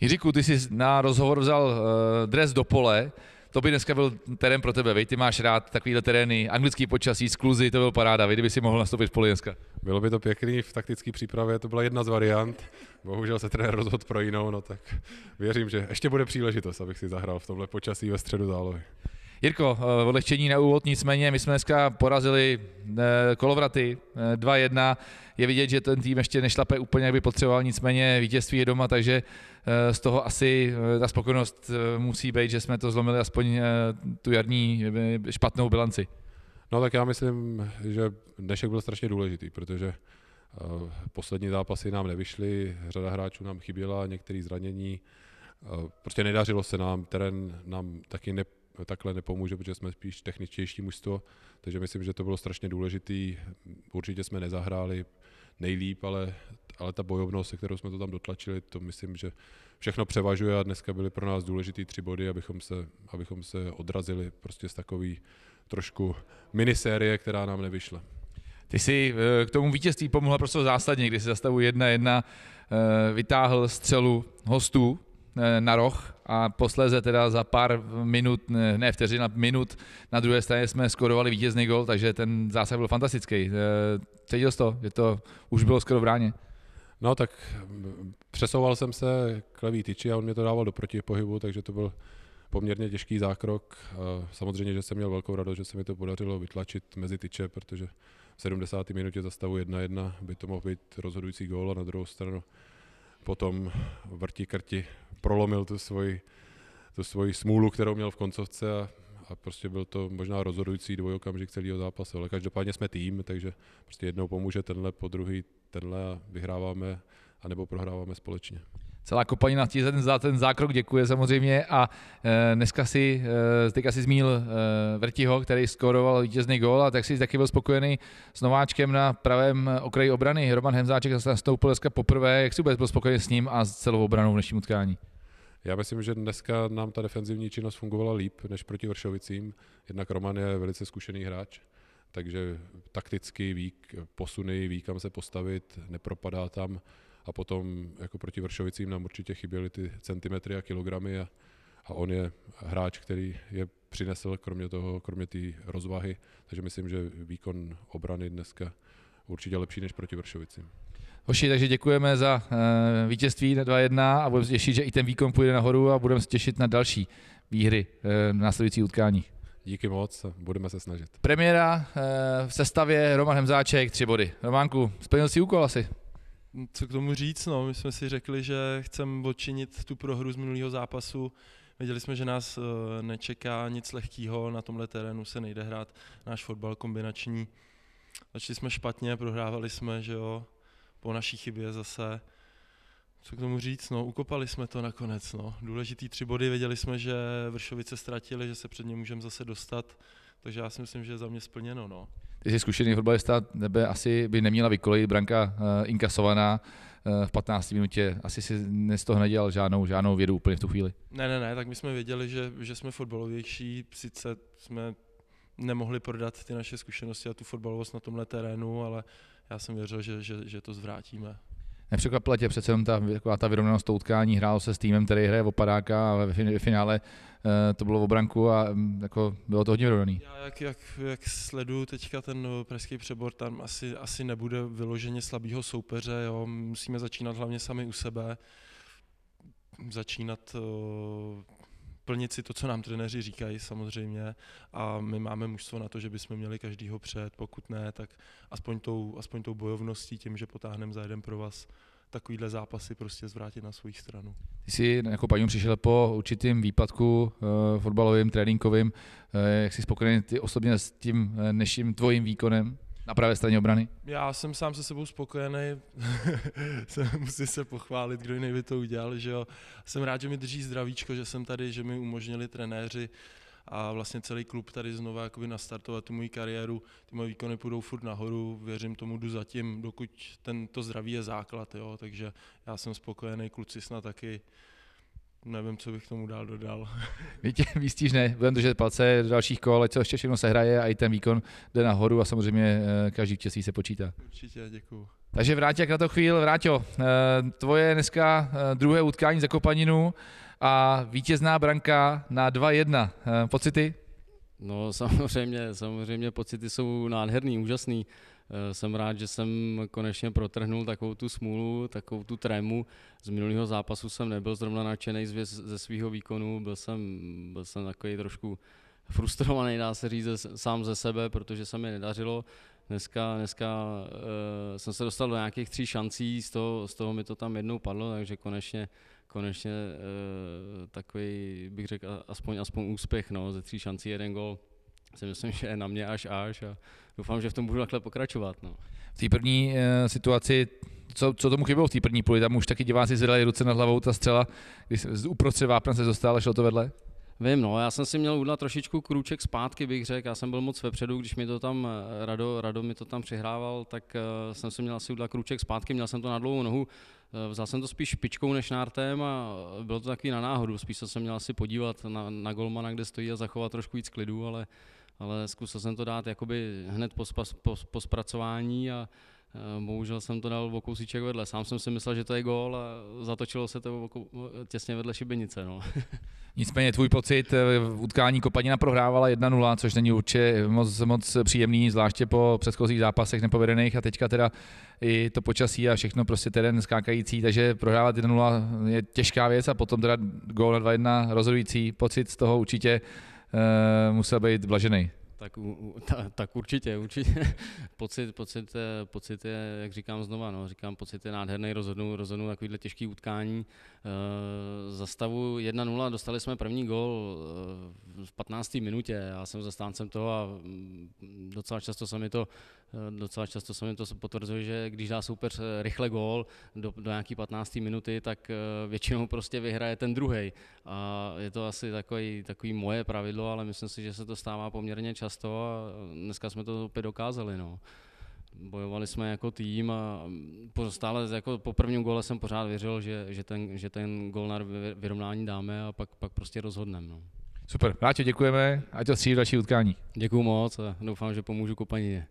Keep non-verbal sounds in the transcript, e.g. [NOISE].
Jiříku, ty jsi na rozhovor vzal uh, dres do pole, to by dneska byl terén pro tebe, vej, ty máš rád takovýhle terény, anglický počasí, skluzy, to byl paráda, vej, kdyby si mohl nastoupit v poli dneska. Bylo by to pěkný, v taktické přípravě to byla jedna z variant, bohužel se trenér rozhodl pro jinou, no tak věřím, že ještě bude příležitost, abych si zahrál v tomhle počasí ve středu zálohy. Jirko, eh, odlehčení na úvod, nicméně my jsme dneska porazili eh, kolovraty 2-1. Eh, je vidět, že ten tým ještě nešlape úplně, jak by potřeboval, nicméně vítězství je doma, takže z toho asi ta spokojenost musí být, že jsme to zlomili aspoň tu jarní špatnou bilanci. No tak já myslím, že dnešek byl strašně důležitý, protože poslední zápasy nám nevyšly, řada hráčů nám chyběla, některé zranění, prostě nedařilo se nám, terén nám taky ne, takhle nepomůže, protože jsme spíš techničtější mužstvo, takže myslím, že to bylo strašně důležitý. Určitě jsme nezahráli nejlíp, ale, ale ta bojovnost, se kterou jsme to tam dotlačili, to myslím, že všechno převažuje a dneska byly pro nás důležitý tři body, abychom se, abychom se odrazili prostě z takový trošku minisérie, která nám nevyšla. Ty jsi eh, k tomu vítězství pomohla prostě zásadně, když se zastavu 1-1 eh, vytáhl střelu hostů Eh, na roh a posléze teda za pár minut, ne vteřin, minut na druhé straně jsme skorovali vítězný gol, takže ten zásah byl fantastický. Eh, cítil jsi to, že to už bylo skoro v ráně? No tak mm, přesouval jsem se k levý tyči a on mě to dával do protipohybu, takže to byl poměrně těžký zákrok. Samozřejmě, že jsem měl velkou radost, že se mi to podařilo vytlačit mezi tyče, protože v 70. minutě zastavu 1-1 by to mohl být rozhodující gól a na druhou stranu potom vrti krti prolomil tu svoji, tu svoji smůlu, kterou měl v koncovce a, a prostě byl to možná rozhodující dvojokamžik celého zápasu. Ale každopádně jsme tým, takže prostě jednou pomůže tenhle, po druhý tenhle a vyhráváme anebo prohráváme společně celá kopanina ti za ten, za ten zákrok děkuje samozřejmě a eh, dneska si, eh, teďka si zmínil eh, Vrtiho, který skoroval vítězný gól a tak si taky byl spokojený s nováčkem na pravém okraji obrany. Roman Hemzáček zase nastoupil dneska poprvé. Jak si vůbec byl spokojený s ním a s celou obranou v dnešním utkání? Já myslím, že dneska nám ta defenzivní činnost fungovala líp než proti Vršovicím. Jednak Roman je velice zkušený hráč, takže takticky ví, posuny, ví kam se postavit, nepropadá tam a potom jako proti Vršovicím nám určitě chyběly ty centimetry a kilogramy a, a on je hráč, který je přinesl kromě toho, kromě té rozvahy, takže myslím, že výkon obrany dneska určitě lepší než proti Vršovicím. Hoši, takže děkujeme za uh, vítězství na 2-1 a budeme se těšit, že i ten výkon půjde nahoru a budeme se těšit na další výhry uh, následující utkání. Díky moc, budeme se snažit. Premiéra uh, v sestavě Roman Hemzáček, tři body. Románku, splnil si úkol asi? co k tomu říct, no, my jsme si řekli, že chceme odčinit tu prohru z minulého zápasu, Věděli jsme, že nás eh, nečeká nic lehkého, na tomhle terénu se nejde hrát náš fotbal kombinační. Začali jsme špatně, prohrávali jsme, že jo, po naší chybě zase. Co k tomu říct, no, ukopali jsme to nakonec, no. Důležitý tři body, věděli jsme, že Vršovice ztratili, že se před ně můžeme zase dostat, takže já si myslím, že je za mě splněno, no ty jsi zkušený fotbalista, nebe asi by neměla vykolejit branka uh, inkasovaná uh, v 15. minutě. Asi si z toho nedělal žádnou, žádnou vědu úplně v tu chvíli. Ne, ne, ne, tak my jsme věděli, že, že jsme fotbalovější, sice jsme nemohli prodat ty naše zkušenosti a tu fotbalovost na tomhle terénu, ale já jsem věřil, že, že, že to zvrátíme. Nepřekvapila tě přece jenom ta, ta vyrovnanost to utkání, hrál se s týmem, který hraje opadáka a ve finále eh, to bylo v obranku a mm, jako bylo to hodně vyrovnaný. Já jak, jak, jak sleduju teďka ten eh, pražský přebor, tam asi, asi nebude vyloženě slabýho soupeře, jo. musíme začínat hlavně sami u sebe, začínat eh, plnit si to, co nám trenéři říkají samozřejmě a my máme mužstvo na to, že bychom měli každýho před, pokud ne, tak aspoň tou, aspoň tou bojovností, tím, že potáhneme za jeden pro vás takovýhle zápasy prostě zvrátit na svou stranu. Ty jsi jako paní přišel po určitým výpadku uh, fotbalovým, tréninkovým, eh, jak jsi spokojený ty osobně s tím eh, dnešním tvojím výkonem? na pravé straně obrany? Já jsem sám se sebou spokojený, [LAUGHS] musím se pochválit, kdo jiný by to udělal, že jo. Jsem rád, že mi drží zdravíčko, že jsem tady, že mi umožnili trenéři a vlastně celý klub tady znovu jakoby nastartovat tu moji kariéru, ty moje výkony půjdou furt nahoru, věřím tomu, jdu zatím, dokud tento zdraví je základ, jo, takže já jsem spokojený, kluci snad taky. Nevím, co bych tomu dál dodal. [LAUGHS] Víte, výstížné, budeme držet palce do dalších kol, ať se ještě všechno sehraje a i ten výkon jde nahoru a samozřejmě eh, každý vítězství se počítá. Určitě, děkuju. Takže Vráťák na to chvíl, Vráťo, eh, tvoje dneska eh, druhé utkání za Kopaninu a vítězná branka na 2-1. Pocity? No samozřejmě, samozřejmě pocity jsou nádherný, úžasný. Eh, jsem rád, že jsem konečně protrhnul takovou tu smůlu, takovou tu trému. Z minulého zápasu jsem nebyl zrovna nadšený ze svého výkonu, byl jsem, byl jsem takový trošku frustrovaný, dá se říct, sám ze sebe, protože se mi nedařilo. Dneska, dneska uh, jsem se dostal do nějakých tří šancí, z toho, z toho mi to tam jednou padlo, takže konečně, konečně uh, takový, bych řekl, aspoň, aspoň úspěch, no, ze tří šancí jeden gol si myslím, že je na mě až až a doufám, že v tom budu takhle pokračovat. No. V té první e, situaci, co, co tomu chybělo v té první půli, tam už taky diváci zvedali ruce nad hlavou, ta střela, když uprostřed vápna se zostal, a šlo to vedle? Vím, no, já jsem si měl udělat trošičku krůček zpátky, bych řekl, já jsem byl moc vepředu, když mi to tam eh, Rado, Rado mi to tam přihrával, tak uh, jsem si měl asi udělat krůček zpátky, měl jsem to na dlouhou nohu, uh, vzal jsem to spíš špičkou než nártem a bylo to takový na náhodu, spíš jsem měl asi podívat na, na golmana, kde stojí a zachovat trošku víc klidu, ale uh, ale zkusil jsem to dát jakoby hned po, spas, po, po zpracování a bohužel jsem to dal o kousíček vedle. Sám jsem si myslel, že to je gól a zatočilo se to oku, těsně vedle šibenice. No. [LAUGHS] Nicméně tvůj pocit, eh, v utkání Kopanina prohrávala 1-0, což není určitě moc, moc příjemný, zvláště po předchozích zápasech nepovedených a teďka teda i to počasí a všechno prostě terén skákající, takže prohrávat 1-0 je těžká věc a potom teda gól na 2-1 rozhodující pocit z toho určitě uh, musel být blažený. Tak, ta, tak určitě, určitě. [LAUGHS] pocit, pocit, eh, pocit je, jak říkám znova, no, říkám, pocit je nádherný, rozhodnou, rozhodnou takovýhle těžký utkání. E, eh, zastavu 1-0, dostali jsme první gol v 15. minutě, já jsem zastáncem toho a mm, docela často se mi to Eh, docela často se mi to potvrzuje, že když dá soupeř eh, rychle gól do, do nějaký 15. minuty, tak eh, většinou prostě vyhraje ten druhý. A je to asi takový, takový moje pravidlo, ale myslím si, že se to stává poměrně často a dneska jsme to opět dokázali. No bojovali jsme jako tým a mm, stále jako po prvním gole jsem pořád věřil, že, že, ten, že ten gol na vyrovnání dáme a pak, pak prostě rozhodneme. No. Super, Ráčo, děkujeme, ať to střílí další utkání. Děkuji moc a doufám, že pomůžu kopanině.